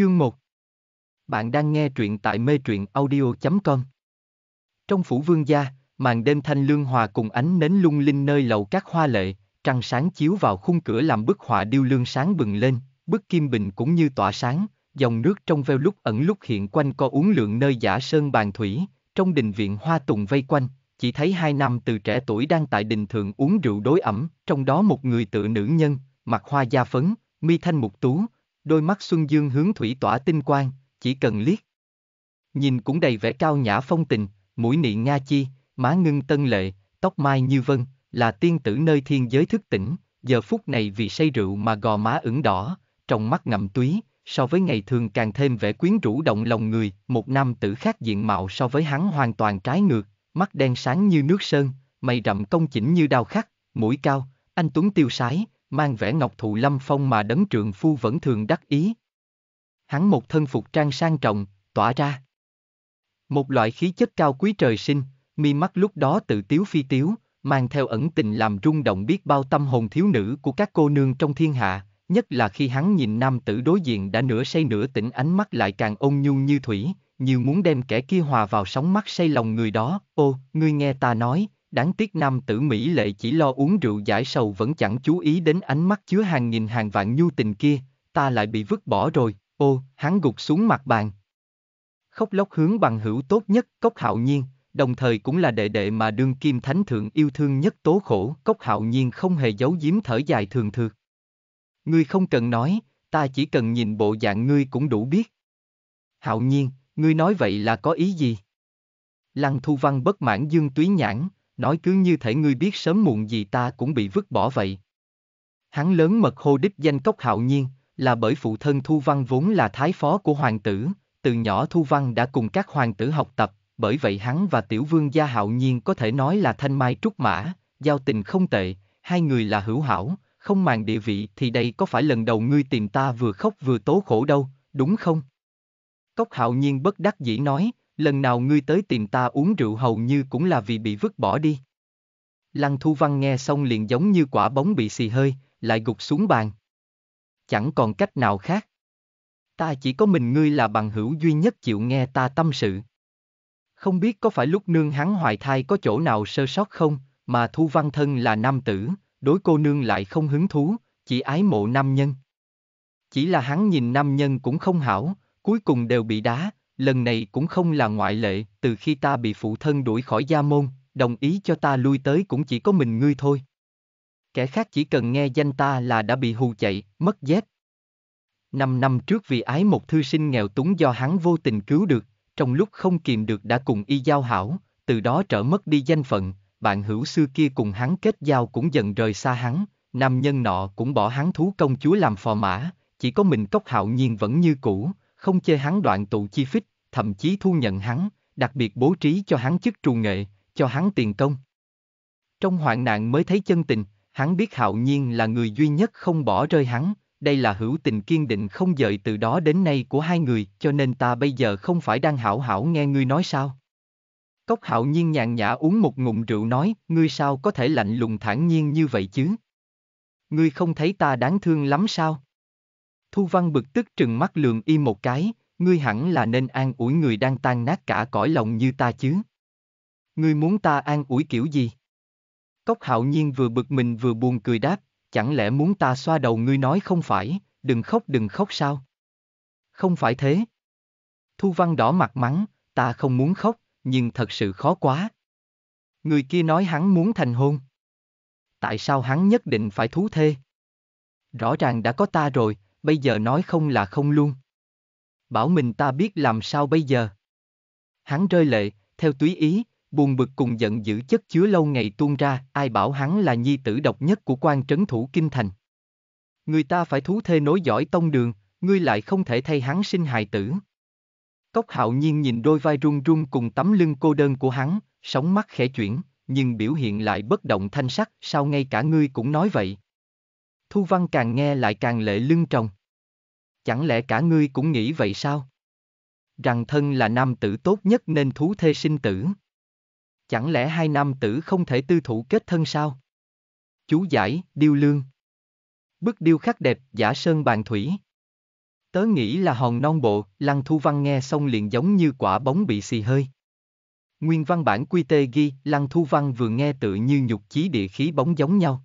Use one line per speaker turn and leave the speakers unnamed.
Chương 1 Bạn đang nghe truyện tại mê truyện audio.com Trong phủ vương gia, màn đêm thanh lương hòa cùng ánh nến lung linh nơi lầu các hoa lệ, trăng sáng chiếu vào khung cửa làm bức họa điêu lương sáng bừng lên, bức kim bình cũng như tỏa sáng, dòng nước trong veo lúc ẩn lúc hiện quanh co uống lượng nơi giả sơn bàn thủy, trong đình viện hoa tùng vây quanh, chỉ thấy hai nam từ trẻ tuổi đang tại đình thượng uống rượu đối ẩm, trong đó một người tự nữ nhân, mặt hoa da phấn, mi thanh mục tú, đôi mắt Xuân Dương hướng thủy tỏa tinh quang, chỉ cần liếc. Nhìn cũng đầy vẻ cao nhã phong tình, mũi nị Nga Chi, má ngưng tân lệ, tóc mai như vân, là tiên tử nơi thiên giới thức tỉnh, giờ phút này vì say rượu mà gò má ửng đỏ, trong mắt ngậm túy, so với ngày thường càng thêm vẻ quyến rũ động lòng người, một nam tử khác diện mạo so với hắn hoàn toàn trái ngược, mắt đen sáng như nước sơn, mày rậm công chỉnh như đao khắc, mũi cao, anh Tuấn tiêu sái, mang vẻ ngọc thụ lâm phong mà đấng trường phu vẫn thường đắc ý. Hắn một thân phục trang sang trọng, tỏa ra. Một loại khí chất cao quý trời sinh, mi mắt lúc đó tự tiếu phi tiếu, mang theo ẩn tình làm rung động biết bao tâm hồn thiếu nữ của các cô nương trong thiên hạ, nhất là khi hắn nhìn nam tử đối diện đã nửa say nửa tỉnh ánh mắt lại càng ôn nhu như thủy, nhiều muốn đem kẻ kia hòa vào sóng mắt say lòng người đó, ô, ngươi nghe ta nói, Đáng tiếc nam tử Mỹ lệ chỉ lo uống rượu giải sầu vẫn chẳng chú ý đến ánh mắt chứa hàng nghìn hàng vạn nhu tình kia, ta lại bị vứt bỏ rồi, ô, hắn gục xuống mặt bàn. Khóc lóc hướng bằng hữu tốt nhất, cốc hạo nhiên, đồng thời cũng là đệ đệ mà đương kim thánh thượng yêu thương nhất tố khổ, cốc hạo nhiên không hề giấu giếm thở dài thường thường. Ngươi không cần nói, ta chỉ cần nhìn bộ dạng ngươi cũng đủ biết. Hạo nhiên, ngươi nói vậy là có ý gì? Lăng Thu Văn bất mãn dương túy nhãn, nói cứ như thể ngươi biết sớm muộn gì ta cũng bị vứt bỏ vậy. Hắn lớn mật hô đích danh cốc hạo nhiên, là bởi phụ thân Thu Văn vốn là thái phó của hoàng tử, từ nhỏ Thu Văn đã cùng các hoàng tử học tập, bởi vậy hắn và tiểu vương gia hạo nhiên có thể nói là thanh mai trúc mã, giao tình không tệ, hai người là hữu hảo, không màng địa vị thì đây có phải lần đầu ngươi tìm ta vừa khóc vừa tố khổ đâu, đúng không? Cốc hạo nhiên bất đắc dĩ nói, lần nào ngươi tới tìm ta uống rượu hầu như cũng là vì bị vứt bỏ đi. Lăng Thu Văn nghe xong liền giống như quả bóng bị xì hơi, lại gục xuống bàn. Chẳng còn cách nào khác. Ta chỉ có mình ngươi là bằng hữu duy nhất chịu nghe ta tâm sự. Không biết có phải lúc nương hắn hoài thai có chỗ nào sơ sót không, mà Thu Văn thân là nam tử, đối cô nương lại không hứng thú, chỉ ái mộ nam nhân. Chỉ là hắn nhìn nam nhân cũng không hảo, cuối cùng đều bị đá, lần này cũng không là ngoại lệ, từ khi ta bị phụ thân đuổi khỏi gia môn, đồng ý cho ta lui tới cũng chỉ có mình ngươi thôi. Kẻ khác chỉ cần nghe danh ta là đã bị hù chạy, mất dép. Năm năm trước vì ái một thư sinh nghèo túng do hắn vô tình cứu được, trong lúc không kìm được đã cùng y giao hảo, từ đó trở mất đi danh phận, bạn hữu xưa kia cùng hắn kết giao cũng dần rời xa hắn, nam nhân nọ cũng bỏ hắn thú công chúa làm phò mã, chỉ có mình cốc hạo nhiên vẫn như cũ, không chê hắn đoạn tụ chi phích, thậm chí thu nhận hắn, đặc biệt bố trí cho hắn chức trù nghệ, cho hắn tiền công. Trong hoạn nạn mới thấy chân tình, hắn biết hạo nhiên là người duy nhất không bỏ rơi hắn, đây là hữu tình kiên định không dời từ đó đến nay của hai người, cho nên ta bây giờ không phải đang hảo hảo nghe ngươi nói sao. Cốc hạo nhiên nhàn nhã uống một ngụm rượu nói, ngươi sao có thể lạnh lùng thản nhiên như vậy chứ? Ngươi không thấy ta đáng thương lắm sao? Thu Văn bực tức trừng mắt lường y một cái, ngươi hẳn là nên an ủi người đang tan nát cả cõi lòng như ta chứ. Ngươi muốn ta an ủi kiểu gì? Cốc hạo nhiên vừa bực mình vừa buồn cười đáp, chẳng lẽ muốn ta xoa đầu ngươi nói không phải, đừng khóc đừng khóc sao? Không phải thế. Thu Văn đỏ mặt mắng, ta không muốn khóc, nhưng thật sự khó quá. Người kia nói hắn muốn thành hôn. Tại sao hắn nhất định phải thú thê? Rõ ràng đã có ta rồi, bây giờ nói không là không luôn. Bảo mình ta biết làm sao bây giờ. Hắn rơi lệ, theo túy ý, buồn bực cùng giận dữ chất chứa lâu ngày tuôn ra, ai bảo hắn là nhi tử độc nhất của quan trấn thủ kinh thành. Người ta phải thú thê nối giỏi tông đường, ngươi lại không thể thay hắn sinh hài tử. Cốc hạo nhiên nhìn đôi vai run run cùng tấm lưng cô đơn của hắn, sóng mắt khẽ chuyển, nhưng biểu hiện lại bất động thanh sắc, sao ngay cả ngươi cũng nói vậy. Thu Văn càng nghe lại càng lệ lưng trồng. Chẳng lẽ cả ngươi cũng nghĩ vậy sao? Rằng thân là nam tử tốt nhất nên thú thê sinh tử. Chẳng lẽ hai nam tử không thể tư thủ kết thân sao? Chú giải, điêu lương. Bức điêu khắc đẹp, giả sơn bàn thủy. Tớ nghĩ là hòn non bộ, Lăng Thu Văn nghe xong liền giống như quả bóng bị xì hơi. Nguyên văn bản quy tê ghi, Lăng Thu Văn vừa nghe tự như nhục chí địa khí bóng giống nhau.